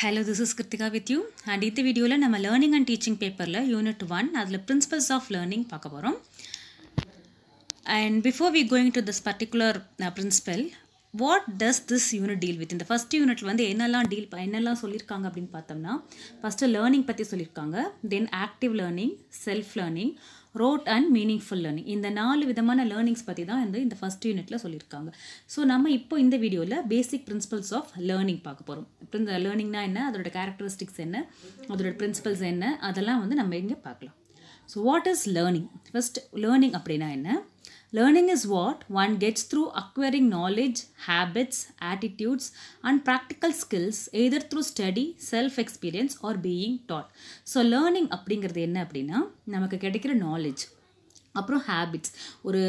Hello this is Krithika with you and இந்த வீடியோவில் நம்ம லேர்னிங் அண்ட் டீச்சிங் பேப்பரில் யூனிட் ஒன் அதில் பிரின்சிபல்ஸ் ஆஃப் லேர்னிங் பார்க்க போகிறோம் and before we going to this particular principle what does this unit deal with இந்த first unit வந்து என்னெல்லாம் டீல் என்னெல்லாம் சொல்லியிருக்காங்க அப்படின்னு பார்த்தோம்னா ஃபஸ்ட்டு லேர்னிங் பற்றி சொல்லியிருக்காங்க then active learning self learning rote and meaningful learning இந்த நாலு விதமான லேர்னிங்ஸ் பற்றி தான் வந்து இந்த ஃபஸ்ட் யூனிட்டில் சொல்லியிருக்காங்க ஸோ நம்ம இப்போ இந்த வீடியோவில் பேசிக் பிரின்சிபல்ஸ் ஆஃப் லேர்னிங் பார்க்க போகிறோம் இந்த லேர்னிங்னா என்ன அதோட கேரக்டரிஸ்டிக்ஸ் என்ன அதோட பிரின்சிபல்ஸ் என்ன அதெல்லாம் வந்து நம்ம இங்கே பார்க்கலாம் so what is learning first learning அப்படின்னா என்ன Learning is what one gets through acquiring knowledge, habits, attitudes, and practical skills either through study, self experience, or being taught. So learning அப்படிங்கிறது என்ன அப்படின்னா நமக்கு கிடைக்கிற நாலேஜ் அப்புறம் ஹேபிட்ஸ் ஒரு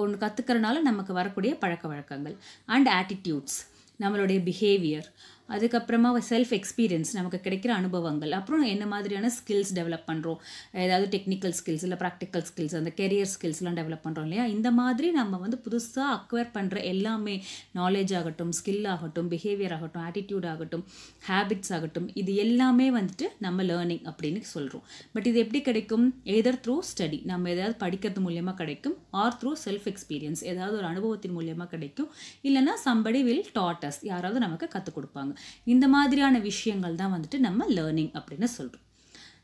ஒன்று கற்றுக்கிறனால நமக்கு வரக்கூடிய பழக்க வழக்கங்கள் அண்ட் ஆட்டிடியூட்ஸ் நம்மளுடைய பிஹேவியர் அதுக்கப்புறமா செல்ஃப் எக்ஸ்பீரியன்ஸ் நமக்கு கிடைக்கிற அனுபவங்கள் அப்புறம் என்ன மாதிரியான ஸ்கில்ஸ் டெவலப் பண்ணுறோம் ஏதாவது டெக்னிக்கல் ஸ்கில்ஸ் இல்லை ப்ராக்டிக்கல் ஸ்கில்ஸ் அந்த கெரியர் ஸ்கில்ஸ்லாம் டெவலப் பண்ணுறோம் இல்லையா இந்த மாதிரி நம்ம வந்து புதுசாக அக்வயர் பண்ணுற எல்லாமே நாலேஜ் ஆகட்டும் ஸ்கில் ஆகட்டும் பிஹேவியர் ஆகட்டும் ஆட்டிடியூட் ஆகட்டும் ஹேபிட்ஸ் ஆகட்டும் இது எல்லாமே வந்துட்டு நம்ம லேர்னிங் அப்படின்னு சொல்கிறோம் பட் இது எப்படி கிடைக்கும் எதர் த்ரூ ஸ்டடி நம்ம ஏதாவது படிக்கிறது மூலியமாக கிடைக்கும் ஆர் த்ரூ செல்ஃப் எக்ஸ்பீரியன்ஸ் ஏதாவது ஒரு அனுபவத்தின் மூலியமாக கிடைக்கும் இல்லைனா சம்படி வில் டாட்டஸ் யாராவது நமக்கு கற்றுக் கொடுப்பாங்க இந்த மாதிரியான விஷயங்கள் தான் வந்துட்டு நம்ம லேர்னிங் அப்படின்னு சொல்கிறோம்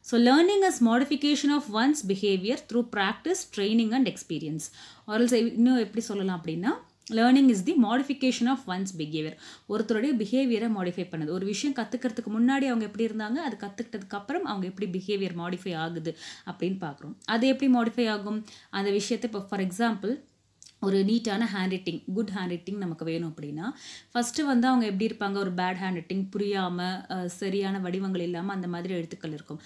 so learning is modification of one's behaviour through practice training and experience also இன்னும் எப்படி சொல்லலாம் அப்படின்னா learning is the modification of one's behaviour ஒருத்தருடைய பிஹேவியரை மாடிஃபை பண்ணுது ஒரு விஷயம் கற்றுக்கிறதுக்கு முன்னாடி அவங்க எப்படி இருந்தாங்க அது கற்றுக்கிட்டதுக்கப்புறம் அவங்க எப்படி பிஹேவியர் மாடிஃபை ஆகுது அப்படின்னு பார்க்குறோம் அது எப்படி மாடிஃபை ஆகும் அந்த விஷயத்தை இப்போ ஃபார் எக்ஸாம்பிள் ஒரு நீட்டான handwriting good handwriting நமக்கு வேணும் அப்படின்னா ஃபஸ்ட்டு வந்து அவங்க எப்படி இருப்பாங்க ஒரு பேட் ஹேண்ட் ரைட்டிங் புரியாமல் சரியான வடிவங்கள் இல்லாமல் அந்த மாதிரி எழுத்துக்கள் இருக்கும்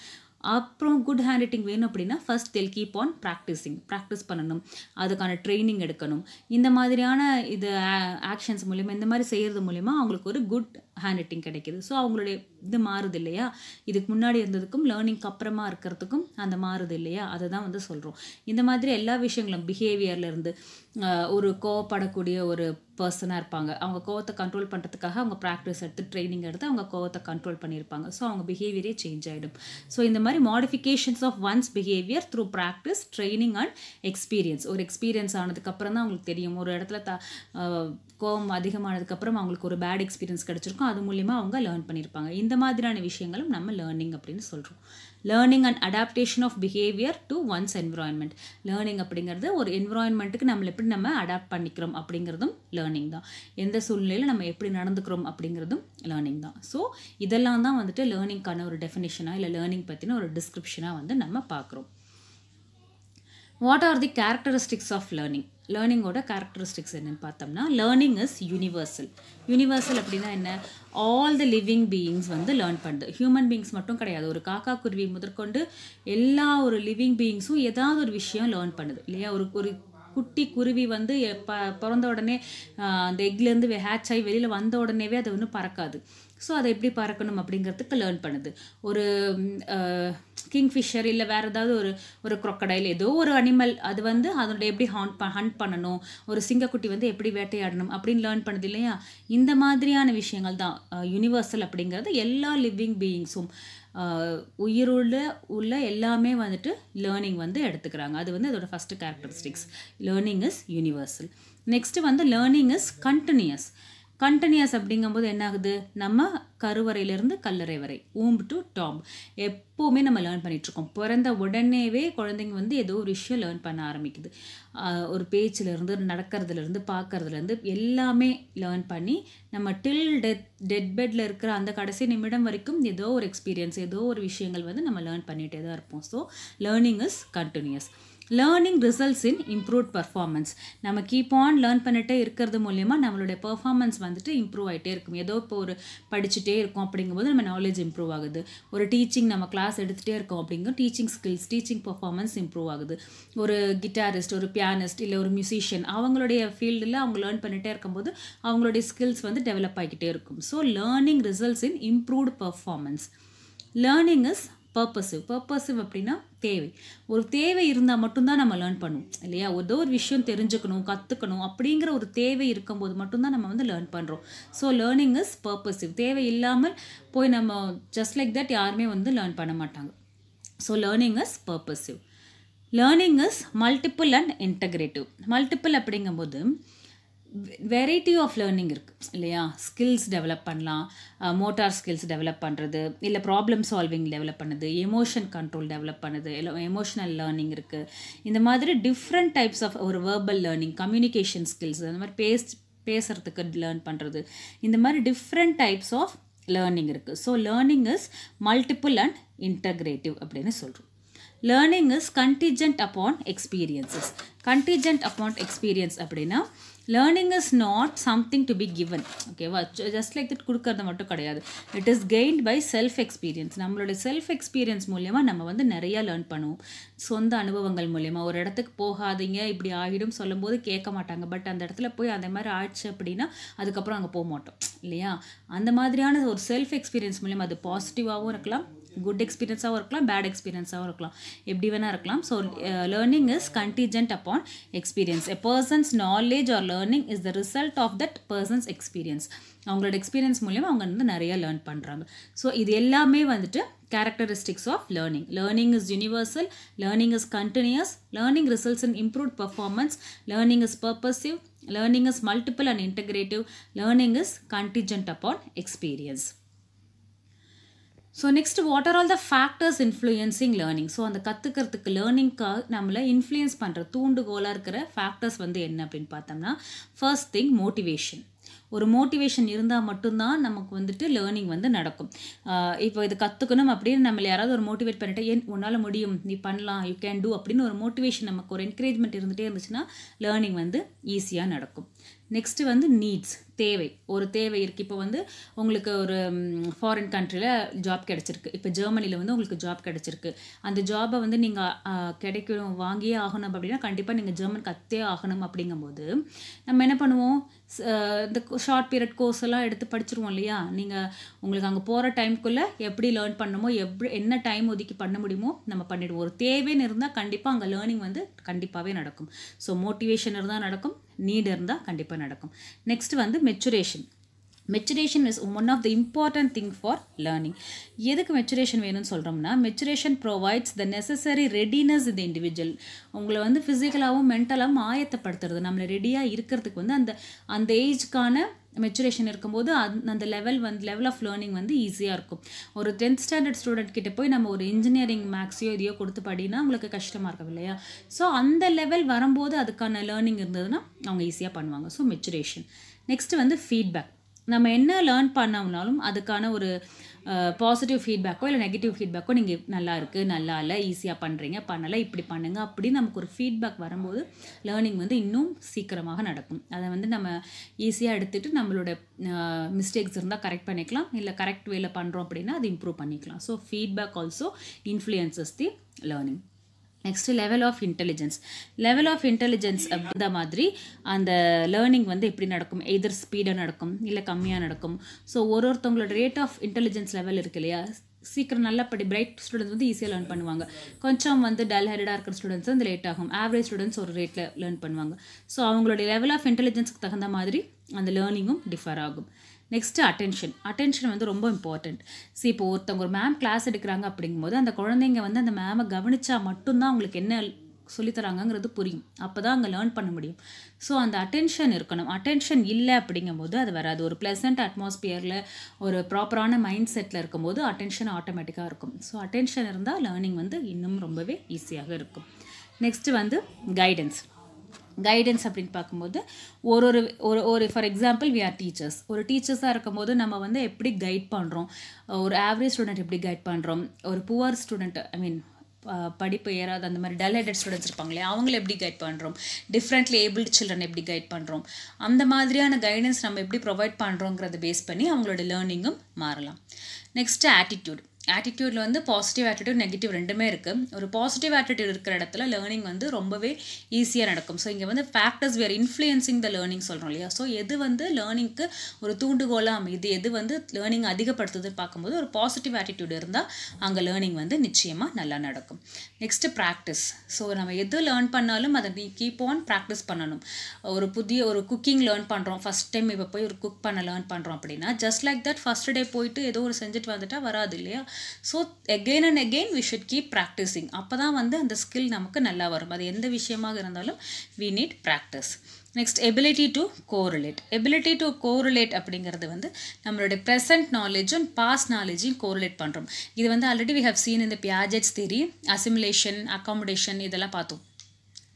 அப்புறம் குட் ஹேண்ட் ரைட்டிங் வேணும் அப்படின்னா first they'll keep on practising practice பண்ணணும் அதுக்கான ட்ரைனிங் எடுக்கணும் இந்த மாதிரியான இது ஆக்ஷன்ஸ் மூலிமா இந்த மாதிரி செய்கிறது மூலிமா அவங்களுக்கு ஒரு குட் ஹேண்ட் ரைட்டிங் கிடைக்கிது ஸோ அவங்களுடைய இது மாறுது இல்லையா இதுக்கு முன்னாடி இருந்ததுக்கும் லேர்னிங்க்கு அப்புறமா இருக்கிறதுக்கும் அந்த மாறுது இல்லையா அதை தான் வந்து சொல்கிறோம் இந்த மாதிரி எல்லா விஷயங்களும் பிஹேவியர்லேருந்து ஒரு கோவப்படக்கூடிய ஒரு பர்சனாக இருப்பாங்க அவங்க கோவத்தை கண்ட்ரோல் பண்ணுறதுக்காக அவங்க ப்ராக்டிஸ் எடுத்து ட்ரைனிங் எடுத்து அவங்க கோவத்தை கண்ட்ரோல் பண்ணியிருப்பாங்க ஸோ அவங்க பிஹேவியரே சேஞ்ச் ஆகிடும் ஸோ இந்த மாதிரி modifications of one's behaviour through practice training and experience ஒரு எக்ஸ்பீரியன்ஸ் ஆனதுக்கப்புறம் தான் அவங்களுக்கு தெரியும் ஒரு இடத்துல த கோவம் அதிகமானதுக்கப்புறம் அவங்களுக்கு ஒரு பேட் எக்ஸ்பீரியன்ஸ் கிடச்சிருக்கும் அது மூலிமா அவங்க லேர்ன் பண்ணியிருப்பாங்க இந்த இந்த மாதிரியான விஷயங்களும் நம்ம லேர்னிங் அப்படின்னு சொல்கிறோம் learning and adaptation of behaviour to one's environment learning அப்படிங்கிறது ஒரு என்விரான்மெண்ட்டுக்கு நம்மளை எப்படி நம்ம அடாப்ட் பண்ணிக்கிறோம் அப்படிங்கிறதும் லேர்னிங் தான் எந்த சூழ்நிலையில் நம்ம எப்படி நடந்துக்கிறோம் அப்படிங்கிறதும் லேர்னிங் தான் ஸோ இதெல்லாம் தான் வந்துட்டு லேர்னிங்க்கான ஒரு டெஃபினேஷனாக இல்லை லேர்னிங் பற்றின ஒரு டிஸ்கிரிப்ஷனாக வந்து நம்ம பார்க்குறோம் what are the characteristics of learning லேர்னிங்கோட கேரக்டரிஸ்டிக்ஸ் என்னென்னு பார்த்தோம்னா லேர்னிங் இஸ் யூனிவர்சல் யூனிவர்சல் அப்படின்னா என்ன ஆல் த லிவிங் பீயிங்ஸ் வந்து லேர்ன் பண்ணுது ஹியூமன் பீயிங்ஸ் மட்டும் கிடையாது ஒரு காக்கா குருவி முதற்கொண்டு எல்லா ஒரு லிவிங் பீயிங்ஸும் ஏதாவது ஒரு விஷயம் லேர்ன் பண்ணுது இல்லையா ஒரு ஒரு குட்டி குருவி வந்து ப பிறந்த உடனே அந்த எக்லேருந்து ஹேச் ஆகி வெளியில் வந்த உடனேவே அது ஒன்றும் பறக்காது ஸோ அதை எப்படி பறக்கணும் அப்படிங்கிறதுக்கு லேர்ன் பண்ணுது ஒரு கிங்ஃபிஷர் இல்லை வேறு ஏதாவது ஒரு ஒரு க்ரொக்கடைல் ஏதோ ஒரு அனிமல் அது வந்து அதனுடைய எப்படி ஹாண்ட் ப ஹண்ட் பண்ணணும் ஒரு சிங்கக்குட்டி வந்து எப்படி வேட்டையாடணும் அப்படின்னு லேர்ன் பண்ணுது இல்லையா இந்த மாதிரியான விஷயங்கள் தான் யூனிவர்சல் அப்படிங்கிறது எல்லா லிவிங் பீயிங்ஸும் உயிருள்ள உள்ள எல்லாமே வந்துட்டு லேர்னிங் வந்து எடுத்துக்கிறாங்க அது வந்து அதோட first characteristics learning is universal next வந்து லேர்னிங் இஸ் கண்டினியூஸ் கண்டனியஸ் அப்படிங்கும்போது என்ன ஆகுது நம்ம கருவறையிலேருந்து கல்லறை வரை ஊம் டு டாம் எப்போவுமே நம்ம லேர்ன் பண்ணிகிட்ருக்கோம் பிறந்த உடனேவே குழந்தைங்க வந்து ஏதோ ஒரு விஷயம் லேர்ன் பண்ண ஆரம்பிக்குது ஒரு பேச்சிலேருந்து நடக்கிறதுலேருந்து பார்க்குறதுலேருந்து எல்லாமே லேர்ன் பண்ணி நம்ம டில் டெத் டெட் பெட்டில் இருக்கிற அந்த கடைசி நிமிடம் வரைக்கும் ஏதோ ஒரு எக்ஸ்பீரியன்ஸ் ஏதோ ஒரு விஷயங்கள் வந்து நம்ம லேர்ன் பண்ணிகிட்டே தான் இருப்போம் so learning is continuous learning results in improve performance நம்ம கீப் ஆன் லேர்ன் பண்ணிட்டே இருக்கிறது மூலயமா நம்மளுடைய பர்ஃபார்மன்ஸ் வந்துட்டு இம்ப்ரூவ் ஆகிட்டே இருக்கும் ஏதோ இப்போ ஒரு படிச்சுட்டே இருக்கும் அப்படிங்கும்போது நம்ம நாலேஜ் இம்ப்ரூவ் ஆகுது ஒரு டீச்சிங் நம்ம கிளாஸ் எடுத்துகிட்டே இருக்கோம் அப்படிங்கும் teaching skills teaching performance improve ஆகுது ஒரு கிட்டாரிஸ்ட் ஒரு பியானிஸ்ட் இல்லை ஒரு மியூசிஷியன் அவங்களுடைய ஃபீல்டில் அவங்க லேர்ன் பண்ணிகிட்டே இருக்கும்போது அவங்களுடைய ஸ்கில்ஸ் வந்து டெவலப் ஆகிக்கிட்டே இருக்கும் so learning results in improved performance learning is purposive purposive அப்படின்னா தேவை ஒரு தேவை இருந்தால் மட்டும்தான் நம்ம லேர்ன் பண்ணுவோம் இல்லையா ஏதோ ஒரு விஷயம் தெரிஞ்சுக்கணும் கற்றுக்கணும் அப்படிங்கிற ஒரு தேவை இருக்கும்போது மட்டும்தான் நம்ம வந்து லேர்ன் பண்ணுறோம் ஸோ லேர்னிங் இஸ் பர்பஸிவ் தேவை இல்லாமல் போய் நம்ம ஜஸ்ட் லைக் தட் யாருமே வந்து லேர்ன் பண்ண மாட்டாங்க so learning is purposive learning is multiple and integrative multiple அப்படிங்கும்போது வெரைட்டி ஆஃப் லேர்னிங் இருக்குது இல்லையா ஸ்கில்ஸ் டெவலப் பண்ணலாம் மோட்டார் ஸ்கில்ஸ் டெவலப் பண்ணுறது இல்லை ப்ராப்ளம் சால்விங் டெவலப் பண்ணுது எமோஷன் கண்ட்ரோல் டெவலப் பண்ணுது இல்லை எமோஷனல் லேர்னிங் இருக்குது இந்த மாதிரி டிஃப்ரெண்ட் டைப்ஸ் ஆஃப் ஒரு வேர்பல் லேர்னிங் கம்யூனிகேஷன் ஸ்கில்ஸ் அந்த மாதிரி பேஸ் பேசுகிறதுக்கு லேர்ன் பண்ணுறது இந்த மாதிரி டிஃப்ரெண்ட் டைப்ஸ் ஆஃப் லேர்னிங் இருக்குது so learning is multiple and integrative அப்படின்னு சொல்கிறோம் learning is contingent upon experiences contingent upon experience அப்படின்னா learning is not something to be given ஓகேவா ஜஸ்ட் லைக் திட் கொடுக்கறது மட்டும் கிடையாது it is gained by self experience நம்மளோட self experience மூலயமா நம்ம வந்து நிறையா லேர்ன் பண்ணுவோம் சொந்த அனுபவங்கள் மூலயமா ஒரு இடத்துக்கு போகாதீங்க இப்படி ஆகிடும் போது கேட்க மாட்டாங்க பட் அந்த இடத்துல போய் அந்த மாதிரி ஆயிடுச்சு அப்படின்னா அதுக்கப்புறம் அங்கே போக மாட்டோம் இல்லையா அந்த மாதிரியான ஒரு செல்ஃப் எக்ஸ்பீரியன்ஸ் மூலயமா அது பாசிட்டிவாகவும் இருக்கலாம் குட் எக்ஸ்பீரியன்ஸாகவும் இருக்கலாம் பேட் எக்ஸ்பீரியன்ஸாகவும் இருக்கலாம் எப்படி வேணால் இருக்கலாம் so learning is contingent upon experience a person's knowledge or learning is the result of that person's experience அவங்களோட எக்ஸ்பீரியன்ஸ் மூலியமாக அவங்க வந்து நிறைய லேர்ன் பண்ணுறாங்க ஸோ இது எல்லாமே வந்துட்டு characteristics of learning learning is universal learning is continuous learning results in improve performance learning is purposive learning is multiple and integrative learning is contingent upon experience so next what are all the factors influencing learning so அந்த கற்றுக்கிறதுக்கு லேர்னிங்காக நம்மளை influence பண்ணுற தூண்டுகோலாக இருக்கிற factors வந்து என்ன அப்படின்னு பார்த்தோம்னா ஃபர்ஸ்ட் திங் மோட்டிவேஷன் ஒரு மோட்டிவேஷன் இருந்தால் மட்டும்தான் நமக்கு வந்துட்டு லேர்னிங் வந்து நடக்கும் இப்போ இது கற்றுக்கணும் அப்படின்னு நம்மளை யாராவது ஒரு மோட்டிவேட் பண்ணிட்டு ஏன் உன்னால் முடியும் நீ பண்ணலாம் யூ கேன் டூ அப்படின்னு ஒரு மோட்டிவேஷன் நமக்கு ஒரு என்கரேஜ்மெண்ட் இருந்துகிட்டே இருந்துச்சுன்னா லேர்னிங் வந்து ஈஸியாக நடக்கும் நெக்ஸ்ட்டு வந்து நீட்ஸ் தேவை ஒரு தேவை இருக்குது இப்போ வந்து உங்களுக்கு ஒரு ஃபாரின் கண்ட்ரியில் ஜாப் கிடச்சிருக்கு இப்போ ஜெர்மனியில் வந்து உங்களுக்கு ஜாப் கிடச்சிருக்கு அந்த ஜாபை வந்து நீங்கள் கிடைக்கணும் வாங்கியே ஆகணும் அப்படின்னா கண்டிப்பாக நீங்கள் ஜெர்மன் கத்தே ஆகணும் அப்படிங்கும்போது நம்ம என்ன பண்ணுவோம் இந்த ஷார்ட் பீரியட் கோர்ஸ் எல்லாம் எடுத்து படிச்சிருவோம் இல்லையா நீங்கள் உங்களுக்கு அங்கே போகிற டைம்க்குள்ளே எப்படி லேர்ன் பண்ணணுமோ எப்படி என்ன டைம் ஒதுக்கி பண்ண முடியுமோ நம்ம பண்ணிவிடுவோம் ஒரு தேவைன்னு இருந்தால் கண்டிப்பாக அங்கே லேர்னிங் வந்து கண்டிப்பாகவே நடக்கும் ஸோ மோட்டிவேஷன் இருந்தால் நடக்கும் நீடு இருந்தால் கண்டிப்பாக நடக்கும் நெக்ஸ்ட் வந்து maturation maturation is one of the important thing for learning எதுக்கு மெச்சுரேஷன் வேணும்னு சொல்கிறோம்னா maturation provides the necessary readiness இந்த இண்டிவிஜுவல் உங்களை வந்து ஃபிசிக்கலாகவும் மென்டலாகவும் ஆயத்தப்படுத்துறது நம்மளை ரெடியாக இருக்கிறதுக்கு வந்து அந்த அந்த ஏஜ்க்கான மெச்சுரேஷன் இருக்கும்போது அந்த லெவல் வந்து லெவல் ஆஃப் லேர்னிங் வந்து ஈஸியாக இருக்கும் ஒரு டென்த் ஸ்டாண்டர்ட் ஸ்டூடெண்ட் கிட்ட போய் நம்ம ஒரு இன்ஜினியரிங் மேக்ஸையோ இதையோ கொடுத்து படினா அவங்களுக்கு கஷ்டமாக இருக்கும் இல்லையா ஸோ அந்த லெவல் வரும்போது அதுக்கான லேர்னிங் இருந்ததுன்னா அவங்க ஈஸியாக பண்ணுவாங்க ஸோ மெச்சுரேஷன் நெக்ஸ்ட்டு வந்து ஃபீட்பேக் நம்ம என்ன லேர்ன் பண்ணோம்னாலும் அதுக்கான ஒரு பாசிட்டிவ் ஃபீட்பேக்கோ இல்லை நெகட்டிவ் ஃபீட்பேக்கோ நீங்கள் நல்லா இருக்குது நல்லா இல்லை ஈஸியாக பண்ணுறீங்க பண்ணலை இப்படி பண்ணுங்கள் அப்படின்னு நமக்கு ஒரு ஃபீட்பேக் வரும்போது லேர்னிங் வந்து இன்னும் சீக்கிரமாக நடக்கும் அதை வந்து நம்ம ஈஸியாக எடுத்துகிட்டு நம்மளோட மிஸ்டேக்ஸ் இருந்தால் கரெக்ட் பண்ணிக்கலாம் இல்லை கரெக்ட் வேல பண்ணுறோம் அப்படின்னா அது இம்ப்ரூவ் பண்ணிக்கலாம் so feedback also influences the learning next level of intelligence level of intelligence அப்படின்ற மாதிரி அந்த லேர்னிங் வந்து எப்படி நடக்கும் எதிர் ஸ்பீடாக நடக்கும் இல்லை கம்மியாக நடக்கும் ஸோ ஒரு ஒருத்தவங்களோட ரேட் ஆஃப் இன்டெலிஜென்ஸ் லெவல் இருக்கு இல்லையா சீக்கிரம் நல்லா படி பிரைட் ஸ்டூடெண்ட்ஸ் வந்து ஈஸியாக லேர்ன் பண்ணுவாங்க கொஞ்சம் வந்து டல் ஹெடடாக இருக்கிற ஸ்டூடெண்ட்ஸ் வந்து லேட் ஆகும் ஆவரேஜ் ஸ்டூடெண்ட்ஸ் ஒரு ரேட்டில் லேர்ன் பண்ணுவாங்க ஸோ அவங்களுடைய லெவல் ஆஃப் இன்டெலிஜென்ஸ்க்கு தகுந்த மாதிரி அந்த லேர்னிங்கும் டிஃபர் ஆகும் நெக்ஸ்ட்டு அட்டென்ஷன் அட்டென்ஷன் வந்து ரொம்ப இம்பார்ட்டண்ட் சி இப்போ ஒருத்தவங்க ஒரு மேம் கிளாஸ் எடுக்கிறாங்க அப்படிங்கும்போது அந்த குழந்தைங்க வந்து அந்த மேமை கவனித்தா மட்டும்தான் அவங்களுக்கு என்ன சொல்லித்தராங்கிறது புரியும் அப்போ தான் அங்கே லேர்ன் பண்ண முடியும் ஸோ அந்த அட்டென்ஷன் இருக்கணும் அட்டென்ஷன் இல்லை அப்படிங்கும்போது அது வராது ஒரு ப்ளசண்ட் அட்மாஸ்பியரில் ஒரு ப்ராப்பரான மைண்ட் செட்டில் இருக்கும்போது அட்டென்ஷன் ஆட்டோமேட்டிக்காக இருக்கும் ஸோ அட்டென்ஷன் இருந்தால் லேர்னிங் வந்து இன்னும் ரொம்பவே ஈஸியாக இருக்கும் நெக்ஸ்ட்டு வந்து கைடன்ஸ் கைடன்ஸ் அப்படின்னு பார்க்கும்போது ஒரு ஒரு ஒரு ஒரு for example we are teachers ஒரு டீச்சர்ஸாக இருக்கும்போது நம்ம வந்து எப்படி கைட் பண்ணுறோம் ஒரு ஆவரேஜ் ஸ்டூடெண்ட் எப்படி கைட் பண்ணுறோம் ஒரு புவர் ஸ்டூடெண்ட் ஐ மீன் படிப்பு ஏறாத அந்த மாதிரி டல் ஹெடட் ஸ்டூடெண்ட்ஸ் இருப்பாங்களே அவங்கள எப்படி கைட் பண்ணுறோம் டிஃப்ரெண்ட்லி ஏபிள் சில்ட்ரன் எப்படி கைட் பண்ணுறோம் அந்த மாதிரியான கைடன்ஸ் நம்ம எப்படி ப்ரொவைட் பண்ணுறோங்கிறத பேஸ் பண்ணி அவங்களோட லேர்னிங்கும் மாறலாம் நெக்ஸ்ட்டு ஆட்டிடியூட் ஆட்டிடியூடில் வந்து பாசிட்டிவ் ஆட்டிடியூட் நெகட்டிவ் ரெண்டுமே இருக்குது ஒரு பாசிட்டிவ் ஆட்டிடியூட் இருக்கிற இடத்துல லேர்னிங் வந்து ரொம்பவே ஈஸியாக நடக்கும் ஸோ இங்கே வந்து factors were influencing the learning சொல்கிறோம் இல்லையா ஸோ எது வந்து லேர்னிங்க்கு ஒரு தூண்டுகோலாக அமைது எது வந்து லேர்னிங் அதிகப்படுத்துதுன்னு பார்க்கும்போது ஒரு பாசிட்டிவ் ஆட்டிடியூட் இருந்தால் அங்கே லேர்னிங் வந்து நிச்சயமாக நல்லா நடக்கும் நெக்ஸ்ட்டு ப்ராக்டிஸ் ஸோ நம்ம எது லேர்ன் பண்ணாலும் அதை நீ கீப் ஆன் ப்ராக்டிஸ் பண்ணணும் ஒரு புதிய ஒரு குக்கிங் லேர்ன் பண்ணுறோம் ஃபஸ்ட் டைம் இப்போ போய் ஒரு குக் பண்ண லேர்ன் பண்ணுறோம் அப்படின்னா just like that first day போயிட்டு ஏதோ ஒரு செஞ்சுட்டு வந்துட்டால் வராது இல்லையா so again and again we should keep practising அப்போ தான் வந்து அந்த ஸ்கில் நமக்கு நல்லா வரும் அது எந்த விஷயமாக இருந்தாலும் we need practice next ability to correlate ability to correlate அப்படிங்கிறது வந்து நம்மளுடைய ப்ரெசன்ட் நாலேஜும் பாஸ்ட் நாலேஜையும் கோரிலேட் பண்ணுறோம் இது வந்து ஆல்ரெடி வி ஹவ் சீன் இந்த பியாஜெட்ஸ் திரி அசிமுலேஷன் அக்காமடேஷன் இதெல்லாம் பார்த்தோம்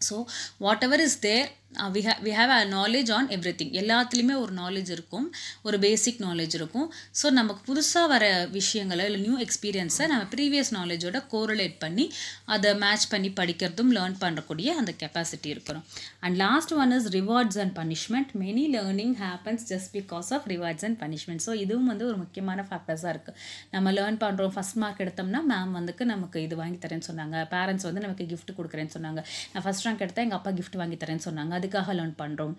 so whatever is there we we have a knowledge on everything எல்லாத்துலேயுமே ஒரு நாலேஜ் இருக்கும் ஒரு பேசிக் நாலேஜ் இருக்கும் ஸோ நமக்கு புதுசாக வர விஷயங்களை இல்லை நியூ எக்ஸ்பீரியன்ஸை நம்ம ப்ரீவியஸ் நாலேஜோட கோரிலேட் பண்ணி அதை மேட்ச் பண்ணி படிக்கிறதும் லேர்ன் பண்ணுறக்கூடிய அந்த கெப்பாசிட்டி இருக்கிறோம் and last one is rewards and punishment many learning happens just because of rewards and punishment so இதுவும் வந்து ஒரு முக்கியமான ஃபேக்டர்ஸாக இருக்குது நம்ம லேர்ன் பண்ணுறோம் ஃபஸ்ட் மார்க் எடுத்தோம்னா மேம் வந்துக்கு நமக்கு இது வாங்கி தரேன்னு சொன்னாங்க பேரண்ட்ஸ் வந்து நமக்கு கிஃப்ட் கொடுக்குறேன்னு சொன்னாங்க நான் ஃபஸ்ட் ரேங்க் எடுத்தால் எங்கள் அப்பா கிஃப்ட் வாங்கி தரேன்னு சொன்னாங்க அதுக்காக லேர்ன் பண்ணுறோம்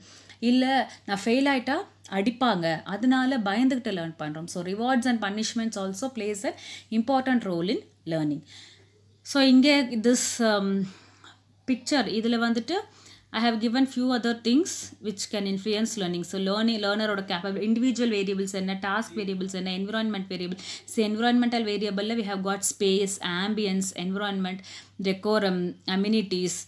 இல்லை நான் ஃபெயில் ஆகிட்டா அடிப்பாங்க அதனால பயந்துக்கிட்டு லேர்ன் பண்ணுறோம் so rewards and punishments also plays a important role in learning so இங்கே திஸ் பிக்சர் இதில் வந்துட்டு I have given few other things which can influence learning so learning லேர்னரோட கேபபிள் இண்டிவிஜுவல் வேரியபிள்ஸ் என்ன டாஸ்க் வேரியபிள்ஸ் என்ன environment variable so environmental வேரியபிளில் we have got space ambience environment decorum amenities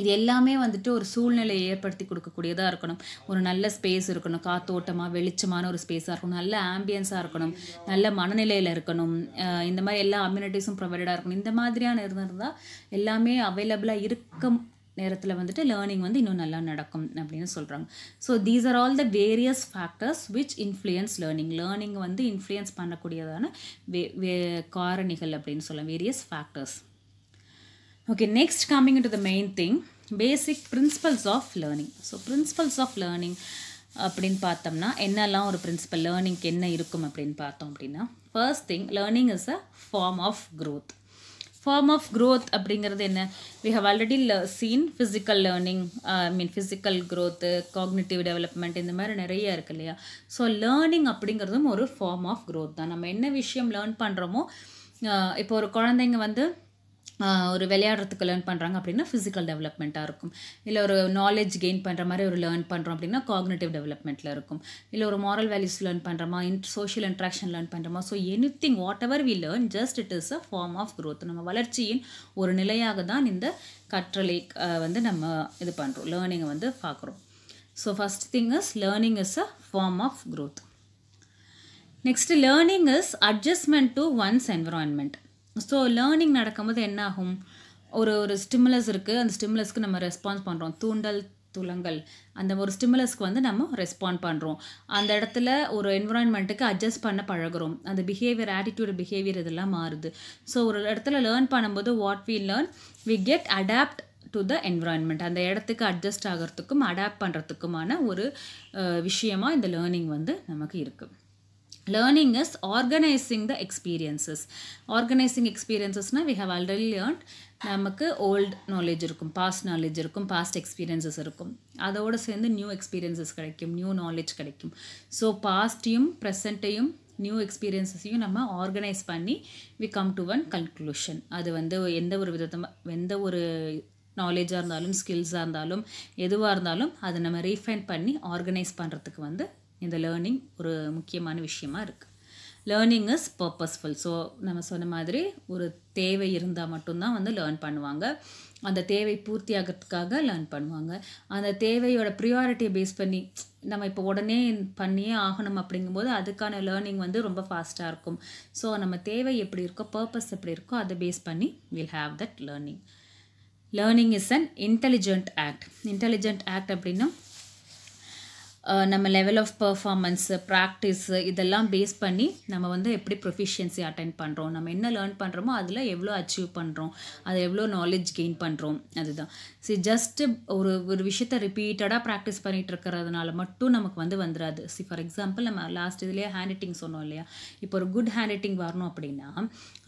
இது எல்லாமே வந்துட்டு ஒரு சூழ்நிலையை ஏற்படுத்தி கொடுக்கக்கூடியதாக இருக்கணும் ஒரு நல்ல ஸ்பேஸ் இருக்கணும் காத்தோட்டமாக வெளிச்சமான ஒரு ஸ்பேஸாக இருக்கணும் நல்ல ஆம்பியன்ஸாக இருக்கணும் நல்ல மனநிலையில் இருக்கணும் இந்த மாதிரி எல்லா அம்யூனிட்டிஸும் ப்ரொவைடடாக இருக்கணும் இந்த மாதிரியான இருந்தால் எல்லாமே அவைலபிளாக இருக்கும் நேரத்தில் வந்துட்டு லேர்னிங் வந்து இன்னும் நல்லா நடக்கும் அப்படின்னு சொல்கிறாங்க so these are all the various factors which influence learning learning வந்து இன்ஃப்ளூயன்ஸ் பண்ணக்கூடியதான வே காரணிகள் அப்படின்னு சொல்லலாம் various factors okay next coming to the main thing basic principles of learning so principles of learning அப்படின்னு பார்த்தோம்னா என்னெல்லாம் ஒரு பிரின்சிபல் லேர்னிங்க்கு என்ன இருக்கும் அப்படின்னு பார்த்தோம் அப்படின்னா first thing learning is a form of growth form of growth அப்படிங்கிறது என்ன வி ஹவ் ஆல்ரெடி ல seen physical learning I mean physical growth cognitive development இந்த மாதிரி நிறைய இருக்கு இல்லையா ஸோ லேர்னிங் அப்படிங்கிறதும் ஒரு ஃபார்ம் ஆஃப் க்ரோத் தான் நம்ம என்ன விஷயம் லேர்ன் பண்ணுறோமோ uh, இப்போ ஒரு குழந்தைங்க வந்து ஒரு விளையாடுறதுக்கு லேர்ன் பண்ணுறாங்க அப்படின்னா ஃபிசிக்கல் டெவலப்மெண்ட்டாக இருக்கும் இல்லை ஒரு நாலேஜ் கெயின் பண்ணுற மாதிரி ஒரு லேர்ன் பண்ணுறோம் அப்படின்னா காக்னேட்டிவ் டெவலப்மெண்ட்டில் இருக்கும் இல்லை ஒரு மாரல் வேல்யூஸ் லேர்ன் பண்ணுறமா இன் சோஷியல் இன்ட்ராக்ஷன் லேர்ன் பண்ணுறோமா so anything whatever we learn just it is a form of growth நம்ம வளர்ச்சியின் ஒரு நிலையாக தான் இந்த கற்றலை வந்து நம்ம இது பண்ணுறோம் லேர்னிங்கை வந்து பார்க்குறோம் so first thing is learning is a form of growth next learning is adjustment to one's environment so learning நடக்கும்போது என்னாகும் ஒரு ஒரு ஸ்டிமுலஸ் இருக்குது அந்த ஸ்டிமுலஸ்க்கு நம்ம ரெஸ்பான்ஸ் பண்ணுறோம் தூண்டல் துளங்கள் அந்த ஒரு ஸ்டிமுலஸ்க்கு வந்து நம்ம ரெஸ்பாண்ட் பண்ணுறோம் அந்த இடத்துல ஒரு என்விரான்மெண்ட்டுக்கு அட்ஜஸ்ட் பண்ண பழகிறோம் அந்த பிஹேவியர் ஆட்டிடியூட் பிஹேவியர் இதெல்லாம் மாறுது ஸோ ஒரு இடத்துல லேர்ன் பண்ணும்போது what we learn we get adapt to the environment அந்த இடத்துக்கு அட்ஜஸ்ட் ஆகிறதுக்கும் அடாப்ட் பண்ணுறதுக்குமான ஒரு விஷயமாக இந்த லேர்னிங் வந்து நமக்கு இருக்குது learning is organizing the experiences organizing experiences-na we have already நமக்கு ஓல்ட் நாலேஜ் இருக்கும் பாஸ்ட் நாலேஜ் இருக்கும் பாஸ்ட் எக்ஸ்பீரியன்ஸஸ் இருக்கும் அதோடு சேர்ந்து நியூ எக்ஸ்பீரியன்ஸஸ் கிடைக்கும் நியூ நாலேஜ் கிடைக்கும் ஸோ பாஸ்ட்டையும் ப்ரெசண்ட்டையும் நியூ எக்ஸ்பீரியன்ஸஸையும் நம்ம ஆர்கனைஸ் பண்ணி we come to one conclusion அது வந்து எந்த ஒரு விதத்தமாக எந்த ஒரு நாலேஜாக இருந்தாலும் ஸ்கில்ஸாக இருந்தாலும் எதுவாக இருந்தாலும் அதை நம்ம ரீஃபைன் பண்ணி ஆர்கனைஸ் பண்ணுறதுக்கு வந்து இந்த லேர்னிங் ஒரு முக்கியமான விஷயமா இருக்குது லேர்னிங் இஸ் பர்பஸ்ஃபுல் ஸோ நம்ம சொன்ன மாதிரி ஒரு தேவை இருந்தால் மட்டும்தான் வந்து லேர்ன் பண்ணுவாங்க அந்த தேவை பூர்த்தி ஆகிறதுக்காக லேர்ன் பண்ணுவாங்க அந்த தேவையோட ப்ரியாரிட்டியை பேஸ் பண்ணி நம்ம இப்போ உடனே பண்ணியே ஆகணும் அப்படிங்கும்போது அதுக்கான லேர்னிங் வந்து ரொம்ப ஃபாஸ்ட்டாக இருக்கும் ஸோ நம்ம தேவை எப்படி இருக்கோ பர்பஸ் எப்படி இருக்கோ அதை பேஸ் பண்ணி will have that learning learning is an intelligent act intelligent act அப்படின்னா நம்ம லெவல் ஆஃப் பர்ஃபார்மன்ஸு ப்ராக்டிஸு இதெல்லாம் பேஸ் பண்ணி நம்ம வந்து எப்படி ப்ரொஃபிஷியன்சி அட்டன் பண்ணுறோம் நம்ம என்ன லேர்ன் பண்ணுறோமோ அதில் எவ்வளோ அச்சீவ் பண்ணுறோம் அது எவ்வளோ நாலேஜ் கெயின் பண்ணுறோம் அதுதான் சி ஜஸ்ட்டு ஒரு ஒரு விஷயத்த ரிப்பீட்டடாக ப்ராக்டிஸ் பண்ணிகிட்டு இருக்கிறதுனால மட்டும் நமக்கு வந்து வந்துடாது சி ஃபார் எக்ஸாம்பிள் நம்ம லாஸ்ட் இதுலேயே ஹேண்ட் ரைட்டிங் சொன்னோம் இல்லையா இப்போ ஒரு குட் ஹேண்ட் ரைட்டிங் வரணும் அப்படின்னா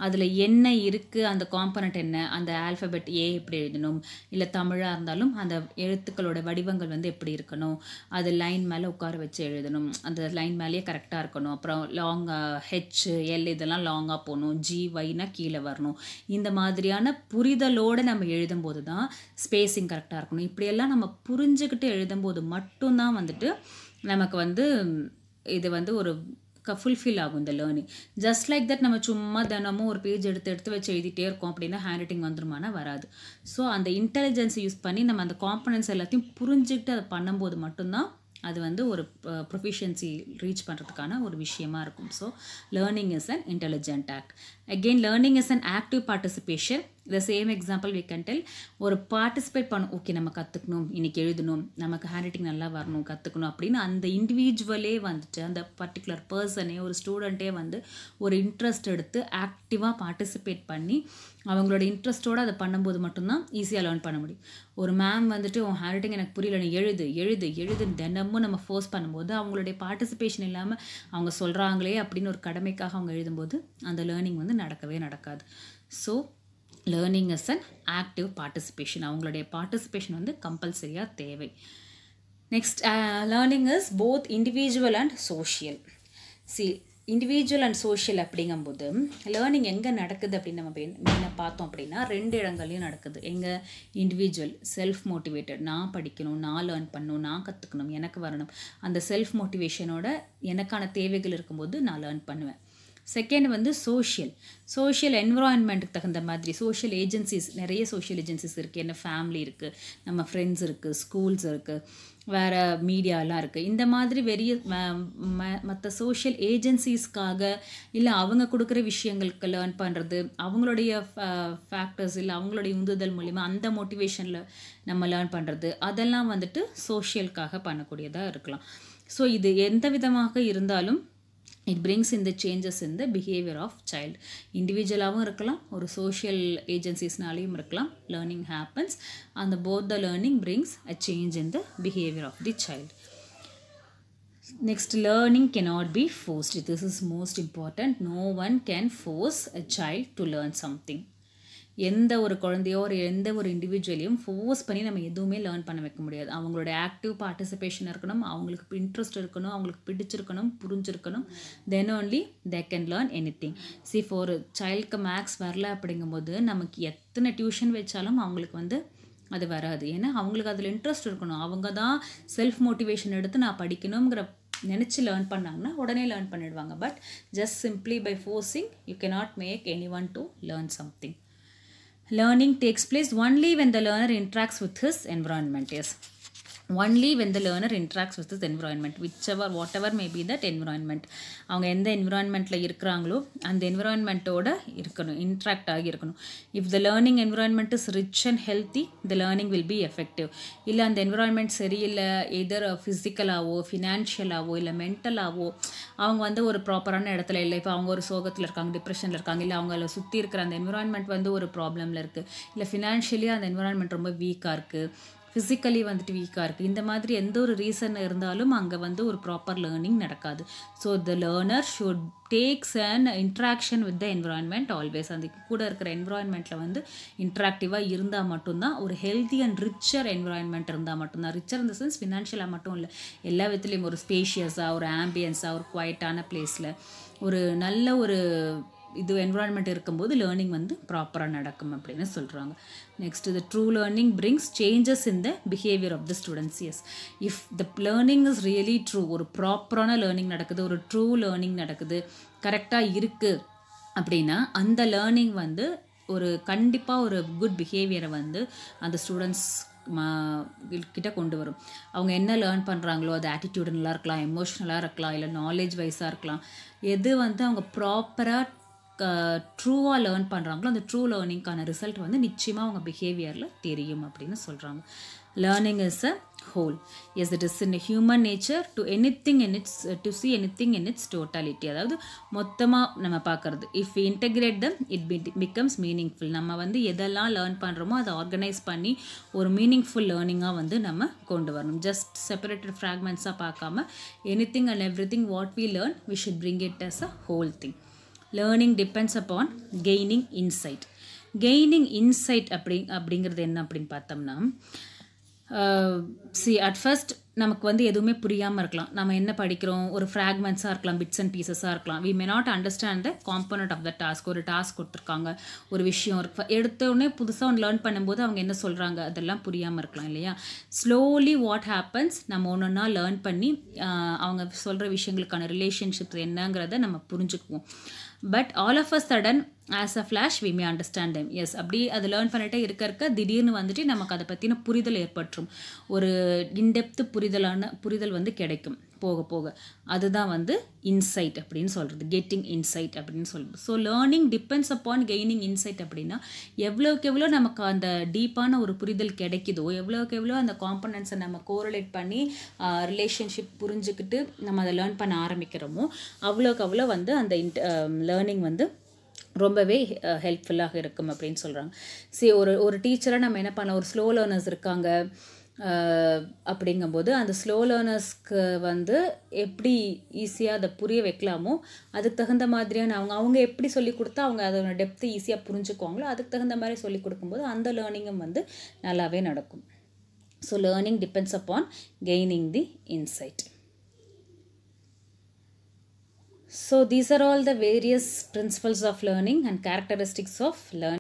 அதில் என்ன இருக்குது அந்த காம்பனட் என்ன அந்த ஆல்ஃபபெட் ஏ எப்படி எழுதணும் இல்லை தமிழாக இருந்தாலும் அந்த எழுத்துக்களோட வடிவங்கள் வந்து எப்படி இருக்கணும் அது லைன் லைன் மேலே உட்கார வச்சு எழுதணும் அந்த லைன் மேலேயே கரெக்டாக இருக்கணும் அப்புறம் லாங்காக ஹெச் எல் இதெல்லாம் லாங்காக போகணும் ஜி ஒய்னா கீழே வரணும் இந்த மாதிரியான புரிதலோடு நம்ம எழுதும்போது தான் ஸ்பேஸிங் கரெக்டாக இருக்கணும் இப்படியெல்லாம் நம்ம புரிஞ்சுக்கிட்டு எழுதும்போது மட்டும்தான் வந்துட்டு நமக்கு வந்து இது வந்து ஒரு க ஃபுல்ஃபில் ஆகும் இந்த லேர்னிங் ஜஸ்ட் லைக் தட் நம்ம சும்மா தினமும் ஒரு பேஜ் எடுத்து எடுத்து வச்சு எழுதிட்டே இருக்கோம் அப்படின்னா ஹேண்ட் ரைட்டிங் வந்துருமானா வராது ஸோ அந்த இன்டெலிஜென்ஸை யூஸ் பண்ணி நம்ம அந்த காம்பனன்ஸ் எல்லாத்தையும் புரிஞ்சுக்கிட்டு அதை பண்ணும்போது மட்டும்தான் அது வந்து ஒரு ப்ரொஃபிஷியன்சி ரீச் பண்ணுறதுக்கான ஒரு விஷயமா இருக்கும் so learning is an intelligent act again learning is an active participation the same example we can tell ஒரு பார்ட்டிசிபேட் பண்ணும் ஓகே நம்ம கற்றுக்கணும் இன்றைக்கி எழுதணும் நமக்கு ஹேண்ட் ரைட்டிங் நல்லா வரணும் கற்றுக்கணும் அப்படின்னு அந்த இண்டிவிஜுவலே வந்துட்டு அந்த பர்டிகுலர் பர்சனே ஒரு ஸ்டூடெண்ட்டே வந்து ஒரு இன்ட்ரெஸ்ட் எடுத்து ஆக்டிவாக பார்ட்டிசிபேட் பண்ணி அவங்களோட இன்ட்ரெஸ்ட்டோடு அதை பண்ணும்போது மட்டும்தான் ஈஸியாக லேர்ன் பண்ண முடியும் ஒரு மேம் வந்துட்டு உன் ஹேண்ட் ரைட்டிங் எனக்கு புரியல நீ எழுது எழுது எழுது தினமும் நம்ம ஃபோர்ஸ் பண்ணும்போது அவங்களுடைய பார்ட்டிசிபேஷன் இல்லாமல் அவங்க சொல்கிறாங்களே அப்படின்னு ஒரு கடமைக்காக அவங்க எழுதும்போது அந்த லேர்னிங் வந்து நடக்கவே நடக்காது so learning is an active participation அவங்களுடைய பார்ட்டிசிபேஷன் வந்து கம்பல்சரியாக தேவை next learning is both individual and social see individual and social அப்படிங்கும்போது லேர்னிங் எங்கே நடக்குது அப்படின்னு நம்ம என்ன பார்த்தோம் அப்படின்னா ரெண்டு இடங்கள்லையும் நடக்குது எங்கள் இண்டிவிஜுவல் செல்ஃப் மோட்டிவேட்டட் நான் படிக்கணும் நான் லேர்ன் பண்ணணும் நான் கற்றுக்கணும் எனக்கு வரணும் அந்த செல்ஃப் மோட்டிவேஷனோட எனக்கான தேவைகள் இருக்கும்போது நான் லேர்ன் பண்ணுவேன் செகண்ட் வந்து சோஷியல் சோஷியல் என்விரான்மெண்ட்டுக்கு தகுந்த மாதிரி சோஷியல் ஏஜென்சிஸ் நிறைய சோஷியல் ஏஜென்சிஸ் இருக்குது என்ன ஃபேமிலி இருக்குது நம்ம ஃப்ரெண்ட்ஸ் இருக்குது ஸ்கூல்ஸ் இருக்குது வேறு மீடியாலாம் இருக்குது இந்த மாதிரி வெறிய மற்ற சோஷியல் ஏஜென்சிஸ்க்காக இல்லை அவங்க கொடுக்குற விஷயங்களுக்கு லேர்ன் பண்ணுறது அவங்களுடைய ஃபேக்டர்ஸ் இல்லை அவங்களுடைய உந்துதல் மூலிமா அந்த மோட்டிவேஷனில் நம்ம லேர்ன் பண்ணுறது அதெல்லாம் வந்துட்டு சோஷியலுக்காக பண்ணக்கூடியதாக இருக்கலாம் ஸோ இது எந்த விதமாக இருந்தாலும் இட் பிரிங்ஸ் இந்த changes in the behaviour of child இண்டிவிஜுவலாகவும் இருக்கலாம் ஒரு சோஷியல் ஏஜென்சிஸ்னாலேயும் இருக்கலாம் லேர்னிங் ஹேப்பன்ஸ் அந்த both the learning brings a change in the behaviour of the child next learning cannot be forced this is most important no one can force a child to learn something எந்த ஒரு குழந்தையோ ஒரு எந்த ஒரு இண்டிவிஜுவலையும் force பண்ணி நம்ம எதுவுமே learn பண்ண வைக்க முடியாது அவங்களோட ஆக்டிவ் பார்ட்டிசிபேஷன் இருக்கணும் அவங்களுக்கு இன்ட்ரெஸ்ட் இருக்கணும் அவங்களுக்கு பிடிச்சிருக்கணும் புரிஞ்சிருக்கணும் then only they can learn anything see for சைல்டுக்கு மேக்ஸ் வரல அப்படிங்கும்போது நமக்கு எத்தனை டியூஷன் வச்சாலும் அவங்களுக்கு வந்து அது வராது ஏன்னா அவங்களுக்கு அதில் இன்ட்ரெஸ்ட் இருக்கணும் அவங்க தான் செல்ஃப் மோட்டிவேஷன் எடுத்து நான் படிக்கணுங்கிற நினச்சி லேர்ன் பண்ணாங்கன்னா உடனே லேர்ன் பண்ணிடுவாங்க but just simply by forcing you can not make anyone to learn something learning takes place only when the learner interacts with his environment. Yes. Only when the learner interacts with environment which environment what whatever may be that environment அவங்க எந்த என்விரான்மெண்ட்டில் இருக்கிறாங்களோ அந்த என்விரான்மெண்ட்டோட இருக்கணும் interact ஆகி இருக்கணும் if the learning environment is rich and healthy the learning will be effective இல்லை அந்த environment சரியில்லை எதர் ஃபிசிக்கலாகவோ ஃபினான்ஷியலாகவோ இல்லை மென்டலாகவோ அவங்க வந்து ஒரு ப்ராப்பரான இடத்துல இல்லை இப்போ அவங்க ஒரு சோகத்தில் இருக்காங்க டிப்ரெஷனில் இருக்காங்க இல்லை அவங்கள சுற்றி இருக்கிற அந்த என்விரான்மெண்ட் வந்து ஒரு ப்ராப்ளமில் இருக்குது இல்லை ஃபினான்ஷியலி அந்த என்விரான்மெண்ட் ரொம்ப வீக்காக இருக்குது ஃபிசிக்கலி வந்துட்டு வீக்காக இருக்குது இந்த மாதிரி எந்த ஒரு ரீசன் இருந்தாலும் அங்கே வந்து ஒரு ப்ராப்பர் லேர்னிங் நடக்காது so the learner should takes and interaction with the environment always அந்த கூட இருக்கிற என்விரான்மெண்ட்டில் வந்து இன்ட்ராக்டிவாக இருந்தால் மட்டும்தான் ஒரு ஹெல்த்தி அண்ட் ரிச்சர் என்விரான்மெண்ட் இருந்தால் மட்டும்தான் ரிச்சர் இந்த சென்ஸ் ஃபினான்ஷியலாக மட்டும் இல்லை எல்லா விதத்துலேயும் ஒரு ஸ்பேஷியஸாக ஒரு ஆம்பியன்ஸாக ஒரு குவைட்டான பிளேஸில் ஒரு நல்ல ஒரு இது என்வரான்மெண்ட் இருக்கும்போது லேர்னிங் வந்து ப்ராப்பராக நடக்கும் அப்படின்னு சொல்கிறாங்க next the true learning brings changes in the behaviour of the students as if the learning is really true ஒரு ப்ராப்பரான லேர்னிங் நடக்குது ஒரு ட்ரூ லேர்னிங் நடக்குது கரெக்டாக இருக்குது அப்படின்னா அந்த லேர்னிங் வந்து ஒரு கண்டிப்பாக ஒரு குட் பிஹேவியரை வந்து அந்த ஸ்டூடெண்ட்ஸ் கிட்ட கொண்டு வரும் அவங்க என்ன லேர்ன் பண்ணுறாங்களோ அது ஆட்டிடியூடனலாக இருக்கலாம் எமோஷ்னலாக இருக்கலாம் இல்லை நாலேஜ் வைஸாக இருக்கலாம் எது வந்து அவங்க ப்ராப்பராக ட்ரூவாக லேர்ன் பண்ணுறாங்களோ அந்த ட்ரூ லேர்னிங்கான ரிசல்ட் வந்து நிச்சயமாக அவங்க பிஹேவியரில் தெரியும் அப்படின்னு சொல்கிறாங்க learning is a whole as it is in human nature to anything in its to see anything in its totality அதாவது மொத்தமாக நம்ம பார்க்குறது if integrate them it becomes meaningful நம்ம வந்து எதெல்லாம் லேர்ன் பண்ணுறோமோ அதை ஆர்கனைஸ் பண்ணி ஒரு மீனிங்ஃபுல் லேர்னிங்காக வந்து நம்ம கொண்டு வரணும் ஜஸ்ட் செப்பரேட்டட் ஃப்ராக்மெண்ட்ஸாக பார்க்காம anything and everything what we learn we should bring it as a whole thing learning depends upon gaining insight gaining insight அப்படி அப்படிங்கிறது என்ன அப்படின்னு பார்த்தோம்னா சி அட் ஃபர்ஸ்ட் நமக்கு வந்து எதுவுமே புரியாமல் இருக்கலாம் நம்ம என்ன படிக்கிறோம் ஒரு ஃப்ராக்மெண்ட்ஸாக இருக்கலாம் பிட்ஸ் அண்ட் பீசஸாக இருக்கலாம் we may not understand the component of the task ஒரு டாஸ்க் கொடுத்துருக்காங்க ஒரு விஷயம் இருக்கு எடுத்தோடனே புதுசாக ஒன்று லேர்ன் பண்ணும்போது அவங்க என்ன சொல்கிறாங்க அதெல்லாம் புரியாமல் இருக்கலாம் இல்லையா ஸ்லோலி வாட் ஹேப்பன்ஸ் நம்ம ஒன்று ஒன்றா லேர்ன் பண்ணி அவங்க சொல்கிற விஷயங்களுக்கான ரிலேஷன்ஷிப் என்னங்கிறத நம்ம புரிஞ்சுக்குவோம் but all of a sudden as a flash we may understand them as அப்படி அது லேர்ன் பண்ணிட்டே இருக்க இருக்க திடீர்னு வந்துட்டு நமக்கு அதை பற்றின புரிதல் ஏற்பட்டுரும் ஒரு இன்டெப்த்து புரிதலான புரிதல் வந்து கிடைக்கும் போக போக அதுதான் வந்து இன்சைட் அப்படின்னு சொல்கிறது கெட்டிங் இன்சைட் அப்படின்னு சொல்கிறது so learning depends upon gaining insight அப்படின்னா எவ்வளோக்கு எவ்வளோ நமக்கு அந்த டீப்பான ஒரு புரிதல் கிடைக்குதோ எவ்வளோக்கு எவ்வளோ அந்த காம்பனன்ஸை நம்ம கோரலேட் பண்ணி ரிலேஷன்ஷிப் புரிஞ்சுக்கிட்டு நம்ம அதை லேர்ன் பண்ண ஆரம்பிக்கிறோமோ அவ்வளோக்கு அவ்வளோ வந்து அந்த இன்ட் லேர்னிங் வந்து ரொம்பவே ஹெல்ப்ஃபுல்லாக இருக்கும் அப்படின்னு சொல்கிறாங்க சரி ஒரு ஒரு டீச்சராக நம்ம என்ன பண்ணலாம் ஒரு ஸ்லோ லேர்னர்ஸ் இருக்காங்க அப்படிங்கும்போது அந்த ஸ்லோ லேர்னர்ஸ்க்கு வந்து எப்படி ஈஸியாக அதை புரிய வைக்கலாமோ அதுக்கு தகுந்த மாதிரியான அவங்க அவங்க எப்படி சொல்லி கொடுத்தா அவங்க அதோட டெப்த்து ஈஸியாக புரிஞ்சுக்குவாங்களோ அதுக்கு தகுந்த மாதிரி சொல்லி கொடுக்கும்போது அந்த லேர்னிங்கும் வந்து நல்லாவே நடக்கும் so learning depends upon gaining the insight So these are all the various principles of learning and characteristics of learning.